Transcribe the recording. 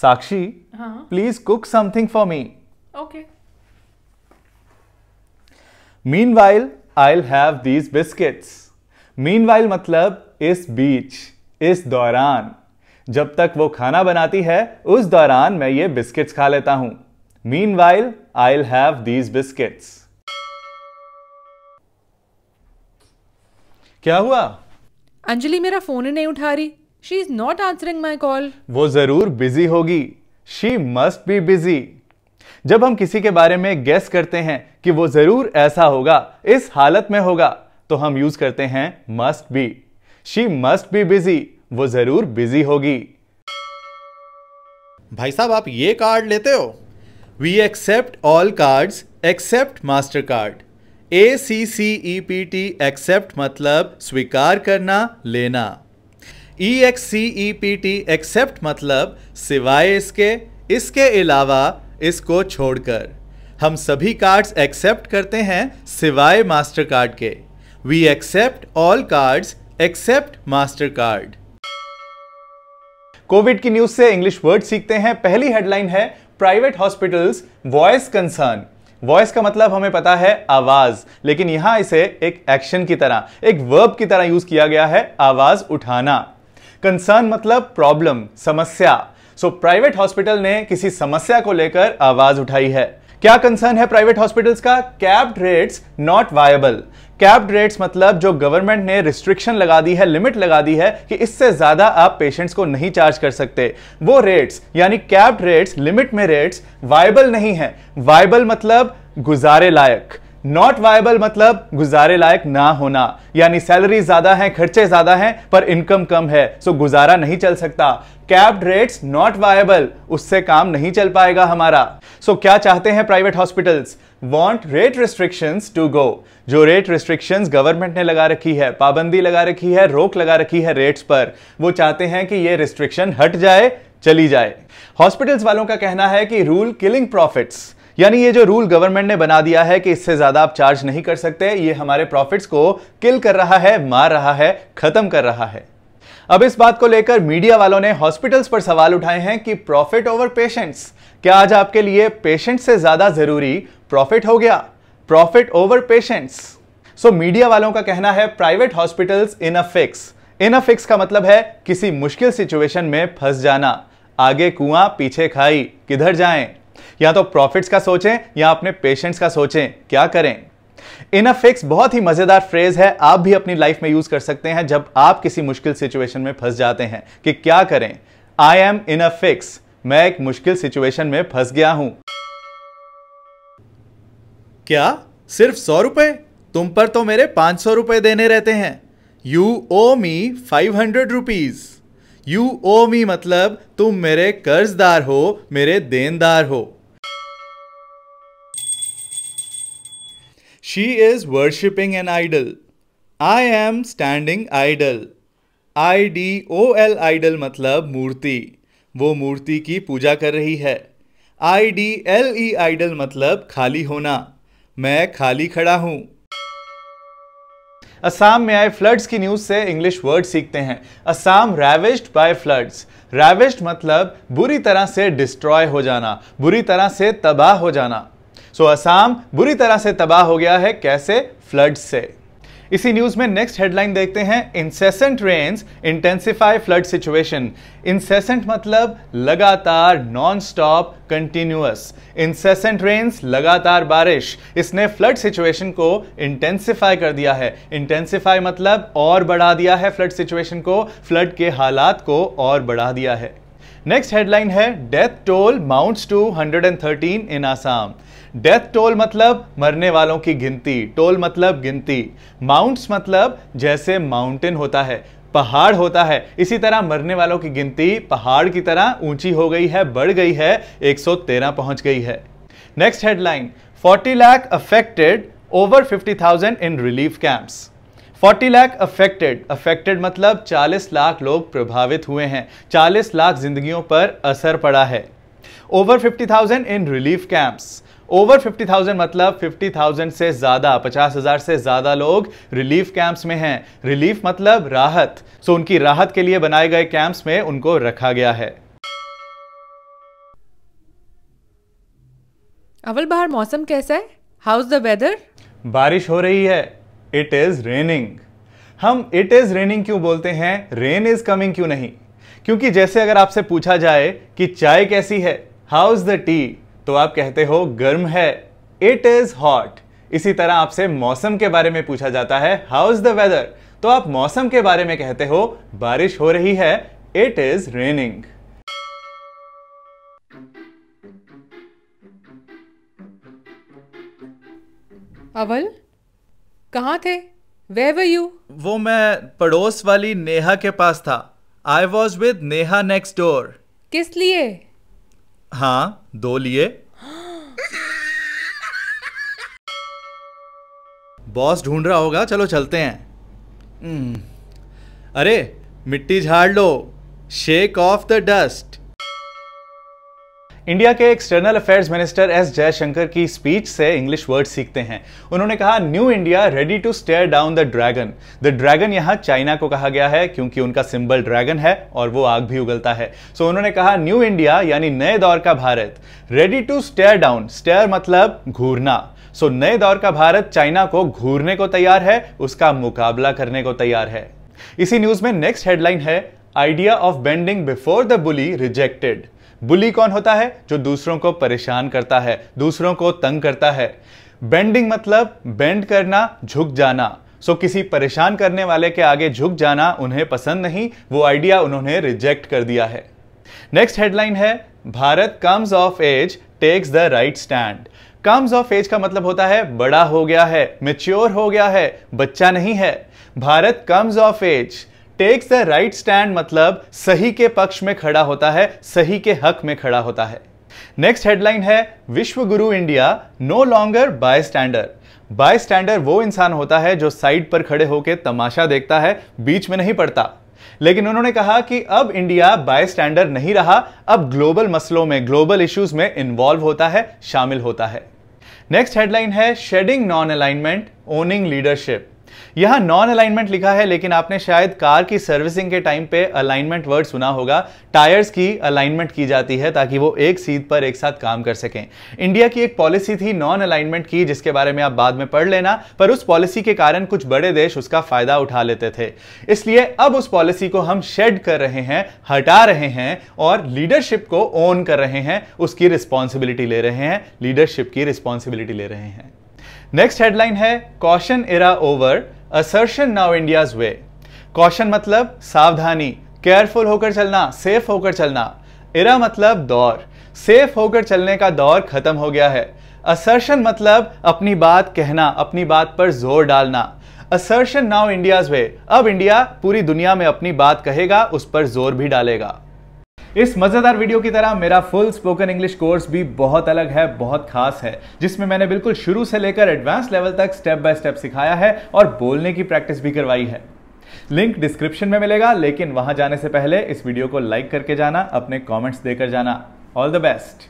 Sakshi please cook something for me okay meanwhile I have these biscuits meanwhile मतलब इस बीच इस दौरान जब तक वो खाना बनाती है उस दौरान मैं ये बिस्किट्स खा लेता हूं meanwhile I have these biscuits क्या हुआ अंजलि मेरा फोन ही नहीं उठा रही she is not answering my call वो जरूर बिजी होगी शी मस्ट बी बिजी जब हम किसी के बारे में गेस करते हैं कि वो जरूर ऐसा होगा इस हालत में होगा तो हम यूज करते हैं must be she must be busy वो जरूर बिजी होगी भाई साहब आप ये कार्ड लेते हो we accept all card except master card A C C E P T accept मतलब स्वीकार करना लेना E X C E P T accept मतलब सिवाय इसके इसके अलावा इसको छोड़कर हम सभी कार्ड्स एक्सेप्ट करते हैं सिवाय मास्टर कार्ड के we accept all cards except master card Covid की न्यूज से इंग्लिश वर्ड सीखते हैं पहली हेडलाइन है private hospitals voice concern voice का मतलब हमें पता है आवाज लेकिन यहां इसे एक एक्शन की तरह एक वर्ब की तरह यूज किया गया है आवाज उठाना कंसर्न मतलब प्रॉब्लम समस्या सो प्राइवेट हॉस्पिटल ने किसी समस्या को लेकर आवाज उठाई है क्या कंसर्न है प्राइवेट हॉस्पिटल्स का cap rates not viable capped rates मतलब जो गवर्नमेंट ने रिस्ट्रिक्शन लगा दी है लिमिट लगा दी है कि इससे ज्यादा आप पेशेंट्स को नहीं चार्ज कर सकते वो रेट्स यानी कैप रेट्स लिमिट में रेट्स वायबल नहीं है वायबल मतलब गुजारे लायक नॉट वायबल मतलब गुजारे लायक ना होना यानी सैलरी ज्यादा है खर्चे ज्यादा हैं पर इनकम कम है सो गुजारा नहीं चल सकता कैप्ड रेट्स नॉट वायबल उससे काम नहीं चल पाएगा हमारा सो so, क्या चाहते हैं private hospitals want rate restriction to go जो रेट रिस्ट्रिक्शन गवर्नमेंट ने लगा रखी है पाबंदी लगा रखी है रोक लगा रखी है रेट्स पर वो चाहते हैं कि ये रिस्ट्रिक्शन हट जाए चली जाए हॉस्पिटल्स वालों का कहना है कि रूल किलिंग प्रॉफिट्स यानी ये जो रूल गवर्नमेंट ने बना दिया है कि इससे ज्यादा आप चार्ज नहीं कर सकते ये हमारे प्रॉफिट्स को किल कर रहा है मार रहा है खत्म कर रहा है अब इस बात को लेकर मीडिया वालों ने हॉस्पिटल्स पर सवाल उठाए हैं कि प्रॉफिट ओवर पेशेंट्स क्या आज आपके लिए पेशेंट से ज्यादा जरूरी प्रॉफिट हो गया profit over patients so media वालों का कहना है private hospitals in a fix in a fix का मतलब है किसी मुश्किल सिचुएशन में फंस जाना आगे कुआं पीछे खाई किधर जाएं या तो प्रॉफिट्स का सोचें या अपने पेशेंट्स का सोचें क्या करें अ फिक्स बहुत ही मजेदार फ्रेज है आप भी अपनी लाइफ में यूज कर सकते हैं जब आप किसी मुश्किल सिचुएशन में फंस जाते हैं कि क्या करें I am in a fix मैं एक मुश्किल सिचुएशन में फंस गया हूं क्या सिर्फ सौ रुपए तुम पर तो मेरे पांच सौ रुपए देने रहते हैं you owe me five hundred rupees you owe me मतलब तुम मेरे कर्जदार हो मेरे देनदार हो She is worshipping an idol. I am standing idol. I D O L idol मतलब मूर्ति वो मूर्ति की पूजा कर रही है I D L E idle मतलब खाली होना मैं खाली खड़ा हूं असम में आए फ्लड्स की न्यूज से इंग्लिश वर्ड सीखते हैं Assam ravaged by floods ravaged मतलब बुरी तरह से डिस्ट्रॉय हो जाना बुरी तरह से तबाह हो जाना सो so, असम बुरी तरह से तबाह हो गया है कैसे फ्लड्स से इसी न्यूज में नेक्स्ट हेडलाइन देखते हैं incessant rains intensify flood situation incessant मतलब लगातार non stop continuous incessant rains लगातार बारिश इसने फ्लड सिचुएशन को इंटेंसिफाई कर दिया है इंटेंसिफाई मतलब और बढ़ा दिया है फ्लड सिचुएशन को फ्लड के हालात को और बढ़ा दिया है नेक्स्ट हेडलाइन है death toll mounts to 113 in Assam death toll मतलब मरने वालों की गिनती टोल मतलब गिनती माउंट्स मतलब जैसे माउंटेन होता है पहाड़ होता है इसी तरह मरने वालों की गिनती पहाड़ की तरह ऊंची हो गई है बढ़ गई है 113 पहुंच गई है next headline 40 lakh affected over 50,000 in relief camps 40 lakh affected affected मतलब 40 लाख लोग प्रभावित हुए हैं 40 लाख जिंदगियों पर असर पड़ा है over 50,000 in relief camps over 50,000 मतलब 50,000 से ज़्यादा 50,000 से ज़्यादा लोग रिलीफ कैंप्स में हैं रिलीफ मतलब राहत सो उनकी राहत के लिए बनाए गए कैंप्स में उनको रखा गया है अवल बाहर मौसम कैसा है हाउस द वेदर बारिश हो रही है इट इज रेनिंग हम इट इज रेनिंग क्यों बोलते हैं रेन इज कमिंग क्यों नहीं क्योंकि जैसे अगर आपसे पूछा जाए कि चाय कैसी है हाउ इज द टी तो आप कहते हो गर्म है इट इज हॉट इसी तरह आपसे मौसम के बारे में पूछा जाता है हाउ इज द वेदर तो आप मौसम के बारे में कहते हो बारिश हो रही है इट इज रेनिंग अवल कहाँ थे वे वर यू वो मैं पड़ोस वाली नेहा के पास था I was with Neha next door किस लिए हाँ दो लिए बॉस ढूंढ रहा होगा चलो चलते हैं हम्म। अरे मिट्टी झाड़ लो shake off the dust India के external affairs minister S Jaishankar की स्पीच से इंग्लिश वर्ड सीखते हैं उन्होंने कहा new India ready to stare down the dragon the dragon यहां चाइना को कहा गया है क्योंकि उनका सिंबल ड्रैगन है और वो आग भी उगलता है सो so, उन्होंने कहा न्यू इंडिया यानी नए दौर का Bharat ready to stare down stare मतलब घूरना सो so, नए दौर का भारत चाइना को घूरने को तैयार है उसका मुकाबला करने को तैयार है इसी न्यूज में नेक्स्ट हेडलाइन है idea of bending before the bully rejected bully कौन होता है जो दूसरों को परेशान करता है दूसरों को तंग करता है बेंडिंग मतलब बेंड करना झुक जाना सो so, किसी परेशान करने वाले के आगे झुक जाना उन्हें पसंद नहीं वो आइडिया उन्होंने रिजेक्ट कर दिया है नेक्स्ट हेडलाइन है Bharat comes of age takes the right stand comes of age का मतलब होता है बड़ा हो गया है मेच्योर हो गया है बच्चा नहीं है Bharat comes of age takes the right stand मतलब सही के पक्ष में खड़ा होता है सही के हक में खड़ा होता है नेक्स्ट हेडलाइन है विश्व गुरु India no longer bystander bystander वो इंसान होता है जो साइड पर खड़े होकर तमाशा देखता है बीच में नहीं पड़ता लेकिन उन्होंने कहा कि अब इंडिया बाय स्टैंडर नहीं रहा अब ग्लोबल मसलों में ग्लोबल इश्यूज में इन्वॉल्व होता है शामिल होता है नेक्स्ट हेडलाइन है shedding non alignment owning leadership यहां नॉन अलाइनमेंट लिखा है लेकिन आपने शायद कार की सर्विसिंग के टाइम पे अलाइनमेंट वर्ड सुना होगा टायर्स की अलाइनमेंट की जाती है ताकि वो एक सीट पर एक साथ काम कर सकें इंडिया की एक पॉलिसी थी नॉन अलाइनमेंट की जिसके बारे में आप बाद में पढ़ लेना पर उस पॉलिसी के कारण कुछ बड़े देश उसका फायदा उठा लेते थे इसलिए अब उस पॉलिसी को हम शेड कर रहे हैं हटा रहे हैं और लीडरशिप को ओन कर रहे हैं उसकी रिस्पॉन्सिबिलिटी ले रहे हैं लीडरशिप की रिस्पॉन्सिबिलिटी ले रहे हैं नेक्स्ट हेडलाइन है caution era over assertion now India's way caution मतलब सावधानी केयरफुल होकर चलना सेफ होकर चलना इरा मतलब दौर सेफ होकर चलने का दौर खत्म हो गया है असर्शन मतलब अपनी बात कहना अपनी बात पर जोर डालना असर्शन नाउ इंडियाज वे अब इंडिया पूरी दुनिया में अपनी बात कहेगा उस पर जोर भी डालेगा इस मज़ेदार वीडियो की तरह मेरा फुल स्पोकन इंग्लिश कोर्स भी बहुत अलग है बहुत खास है जिसमें मैंने बिल्कुल शुरू से लेकर एडवांस लेवल तक स्टेप बाय स्टेप सिखाया है और बोलने की प्रैक्टिस भी करवाई है लिंक डिस्क्रिप्शन में मिलेगा लेकिन वहां जाने से पहले इस वीडियो को लाइक करके जाना अपने कॉमेंट्स देकर जाना ऑल द बेस्ट